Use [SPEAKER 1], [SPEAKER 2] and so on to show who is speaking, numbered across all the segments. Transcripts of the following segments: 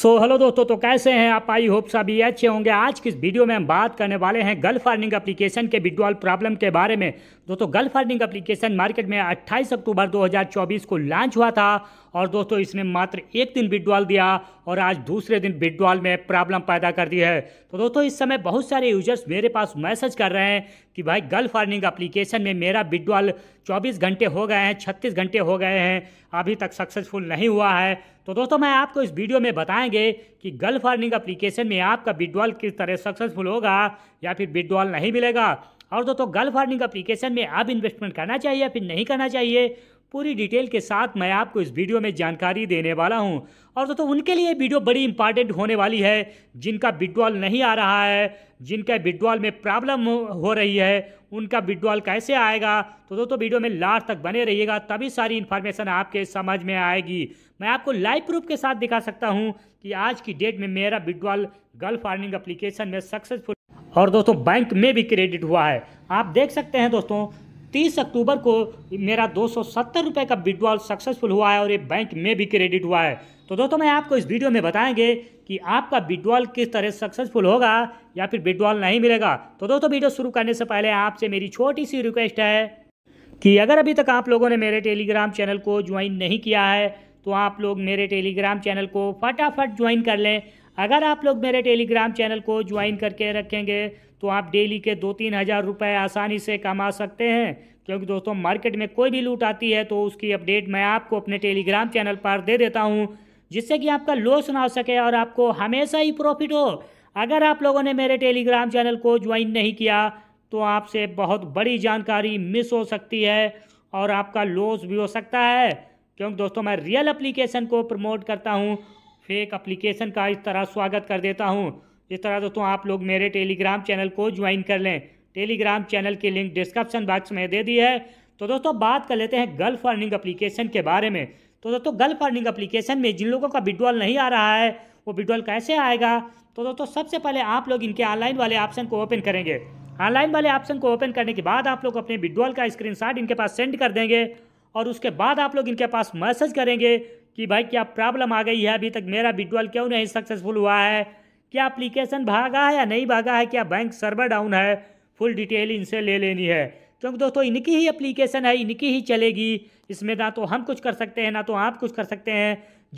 [SPEAKER 1] so hello दोस्तों तो कैसे हैं आप आई होप सभी अच्छे होंगे आज की इस वीडियो में हम बात करने वाले हैं गल्फ अर्निंग एप्लीकेशन के विड्रॉल प्रॉब्लम के बारे में दोस्तों गल्फ अर्निंग एप्लीकेशन मार्केट में 28 अक्टूबर 2024 को लॉन्च हुआ था और दोस्तों इसने मात्र एक दिन विड्रॉल दिया और आज दूसरे दिन विड्रॉल में प्रॉब्लम पैदा कर दी है तो दोस्तों इस समय बहुत सारे यूजर्स मेरे पास मैसेज कर रहे हैं कि भाई गल फार्मिंग अप्लीकेशन में मेरा विड्रॉल 24 घंटे हो गए हैं 36 घंटे हो गए हैं अभी तक सक्सेसफुल नहीं हुआ है तो दोस्तों मैं आपको इस वीडियो में बताएंगे कि गर्ल फार्मिंग अप्लीकेशन में आपका विड्रॉल किस तरह सक्सेसफुल होगा या फिर विड्रॉल नहीं मिलेगा और दोस्तों गल फार्मिंग अप्लीकेशन में आप इन्वेस्टमेंट करना चाहिए या फिर नहीं करना चाहिए पूरी डिटेल के साथ मैं आपको इस वीडियो में जानकारी देने वाला हूं और दोस्तों उनके लिए वीडियो बड़ी इंपॉर्टेंट होने वाली है जिनका विड्रॉल नहीं आ रहा है जिनका विड्रॉल में प्रॉब्लम हो, रही है उनका विड्रॉल कैसे आएगा तो दोस्तों वीडियो में लास्ट तक बने रहिएगा तभी सारी इन्फॉर्मेशन आपके समझ में आएगी मैं आपको लाइव प्रूफ के साथ दिखा सकता हूँ कि आज की डेट में मेरा विड्रॉल गल्फ अर्निंग अप्लीकेशन में सक्सेसफुल और दोस्तों बैंक में भी क्रेडिट हुआ है आप देख सकते हैं दोस्तों 30 अक्टूबर को मेरा दो रुपये का विड्रॉल सक्सेसफुल हुआ है और ये बैंक में भी क्रेडिट हुआ है तो दोस्तों मैं आपको इस वीडियो में बताएंगे कि आपका विड्रॉल किस तरह सक्सेसफुल होगा या फिर विड्रॉल नहीं मिलेगा तो दोस्तों वीडियो शुरू करने से पहले आपसे मेरी छोटी सी रिक्वेस्ट है कि अगर अभी तक आप लोगों ने मेरे टेलीग्राम चैनल को ज्वाइन नहीं किया है तो आप लोग मेरे टेलीग्राम चैनल को फटाफट ज्वाइन कर लें अगर आप लोग मेरे टेलीग्राम चैनल को ज्वाइन करके रखेंगे तो आप डेली के दो तीन हज़ार रुपये आसानी से कमा सकते हैं क्योंकि दोस्तों मार्केट में कोई भी लूट आती है तो उसकी अपडेट मैं आपको अपने टेलीग्राम चैनल पर दे देता हूँ जिससे कि आपका लॉस ना हो सके और आपको हमेशा ही प्रॉफिट हो अगर आप लोगों ने मेरे टेलीग्राम चैनल को ज्वाइन नहीं किया तो आपसे बहुत बड़ी जानकारी मिस हो सकती है और आपका लॉस भी हो सकता है क्योंकि दोस्तों मैं रियल एप्लीकेशन को प्रमोट करता हूँ फेक एप्लीकेशन का इस तरह स्वागत कर देता हूँ इस तरह दोस्तों आप लोग मेरे टेलीग्राम चैनल को ज्वाइन कर लें टेलीग्राम चैनल की लिंक डिस्क्रिप्शन बॉक्स में दे दी है तो दोस्तों बात कर लेते हैं गल्फ अर्निंग अप्लीकेशन के बारे में तो दोस्तों गल्फ अर्निंग अप्लीकेशन में जिन लोगों का विड्रॉल नहीं आ रहा है वो विड्रॉल कैसे आएगा तो दोस्तों सबसे पहले आप लोग इनके ऑनलाइन वाले ऑप्शन को ओपन करेंगे ऑनलाइन वाले ऑप्शन को ओपन करने के बाद आप लोग अपने विड्रॉल का स्क्रीन इनके पास सेंड कर देंगे और उसके बाद आप लोग इनके पास मैसेज करेंगे कि भाई क्या प्रॉब्लम आ गई है अभी तक मेरा विड्रॉल क्यों नहीं सक्सेसफुल हुआ है क्या अप्लीकेशन भागा है या नहीं भागा है क्या बैंक सर्वर डाउन है फुल डिटेल इनसे ले लेनी है क्योंकि दोस्तों इनकी ही एप्लीकेशन है इनकी ही चलेगी इसमें ना तो हम कुछ कर सकते हैं ना तो आप कुछ कर सकते हैं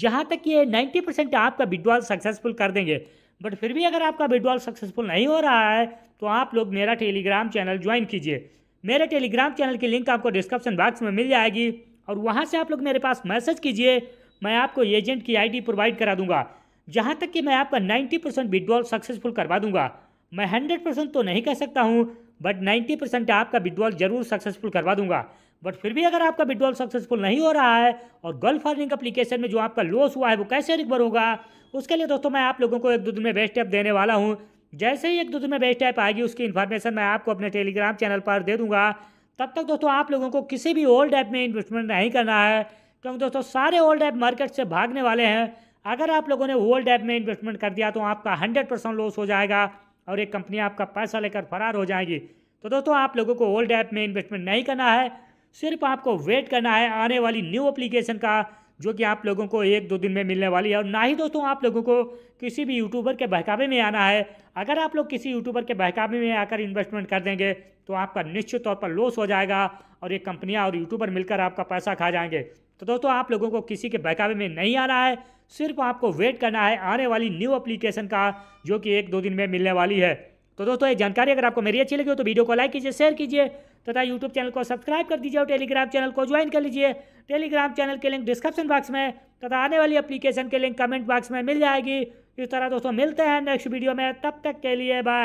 [SPEAKER 1] जहाँ तक ये 90 परसेंट आपका विड्रॉल सक्सेसफुल कर देंगे बट फिर भी अगर आपका विड्रॉल सक्सेसफुल नहीं हो रहा है तो आप लोग मेरा टेलीग्राम चैनल ज्वाइन कीजिए मेरे टेलीग्राम चैनल की लिंक आपको डिस्क्रिप्शन बॉक्स में मिल जाएगी और वहाँ से आप लोग मेरे पास मैसेज कीजिए मैं आपको एजेंट की आई प्रोवाइड करा दूंगा जहाँ तक कि मैं आपका 90 परसेंट विड्रॉल सक्सेसफुल करवा दूंगा मैं 100 परसेंट तो नहीं कह सकता हूँ बट 90 परसेंट आपका विड्रॉल जरूर सक्सेसफुल करवा दूंगा बट फिर भी अगर आपका विड्रॉल सक्सेसफुल नहीं हो रहा है और गल्फ फार्मिंग अप्लीकेशन में जो आपका लॉस हुआ है वो कैसे रिकवर होगा उसके लिए दोस्तों मैं आप लोगों को एक दो दिन में बेस्ट ऐप देने वाला हूँ जैसे ही एक दो दिन में बेस्ट ऐप आएगी उसकी इन्फॉर्मेशन मैं आपको अपने टेलीग्राम चैनल पर दे दूंगा तब तक दोस्तों आप लोगों को किसी भी ओल्ड ऐप में इन्वेस्टमेंट नहीं करना है क्योंकि दोस्तों सारे ओल्ड ऐप मार्केट से भागने वाले हैं अगर आप लोगों ने वर्ल्ड ऐप में इन्वेस्टमेंट कर दिया तो आपका हंड्रेड परसेंट लॉस हो जाएगा और एक कंपनी आपका पैसा लेकर फरार हो जाएगी तो दोस्तों आप लोगों को वर्ल्ड ऐप में इन्वेस्टमेंट नहीं करना है सिर्फ आपको वेट करना है आने वाली न्यू अप्लीकेशन का जो कि आप लोगों को एक दो दिन में मिलने वाली है और ना ही दोस्तों आप लोगों को किसी भी यूट्यूबर के बहकावे में आना है अगर आप लोग किसी यूट्यूबर के बहकावे में आकर इन्वेस्टमेंट कर देंगे तो आपका निश्चित तौर पर लॉस हो जाएगा और ये कंपनियाँ और यूट्यूबर मिलकर आपका पैसा खा जाएंगे तो दोस्तों आप लोगों को किसी के बहकावे में नहीं आना है सिर्फ आपको वेट करना है आने वाली न्यू अप्लीकेशन का जो कि एक दो दिन में मिलने वाली है तो दोस्तों ये जानकारी अगर आपको मेरी अच्छी लगी हो तो वीडियो को लाइक कीजिए शेयर कीजिए तथा यूट्यूब चैनल को सब्सक्राइब कर दीजिए और टेलीग्राम चैनल को ज्वाइन कर लीजिए टेलीग्राम चैनल के लिंक डिस्क्रिप्शन बॉक्स में तथा आने वाली अप्लीकेशन के लिंक कमेंट बॉक्स में मिल जाएगी इस तरह दोस्तों मिलते हैं नेक्स्ट वीडियो में तब तक के लिए बाय